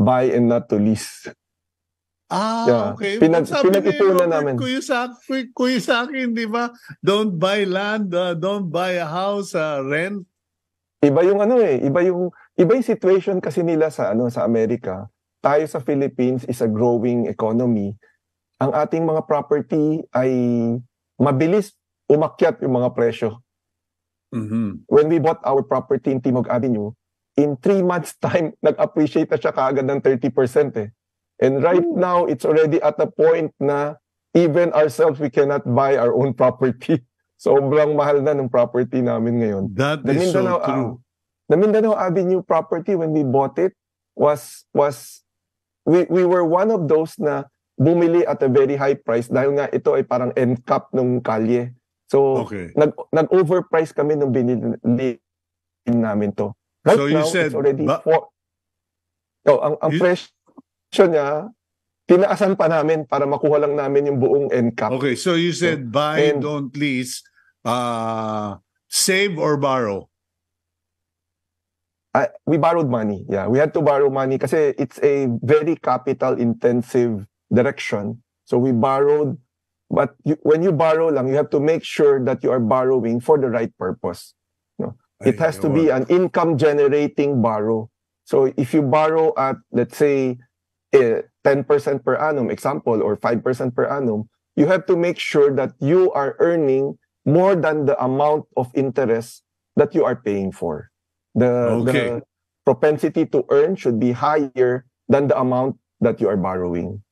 buy and not to lease. Ah, yeah. okay. Pinag, sabi pinag-ipunan ni namin. Kuya sa, kuya sa akin, di ba? Don't buy land, uh, don't buy a house, uh, rent. Iba yung ano eh, iba yung, iba yung situation kasi nila sa, ano, sa Amerika. Tayo sa Philippines is a growing economy. Ang ating mga property ay mabilis umakyat yung mga presyo. Mm-hmm. When we bought our property in Timog Avenue, in three months time, nag-appreciate na siya kaagad ng 30% eh. And right hmm. now, it's already at a point na even ourselves, we cannot buy our own property. Sobrang mahal na ng property namin ngayon. That the is Mindanao, so ah, true. Uh, the Mindanao Avenue property, when we bought it, was, was we, we were one of those na bumili at a very high price dahil nga ito ay parang end cap ng kalye. So, okay. nag, nag-overprice kami nung binili namin to. Right so you now, said, it's already ba- four. Oh, ang, ang you, presyo niya, tinaasan pa namin para makuha lang namin yung buong NCAP. Okay, so you said so, buy, and, don't lease, uh, save or borrow? I, we borrowed money. Yeah, we had to borrow money kasi it's a very capital intensive direction. So we borrowed, but you, when you borrow lang, you have to make sure that you are borrowing for the right purpose. It has to be an income generating borrow. So if you borrow at, let's say, 10% eh, per annum, example, or 5% per annum, you have to make sure that you are earning more than the amount of interest that you are paying for. The, okay. the propensity to earn should be higher than the amount that you are borrowing.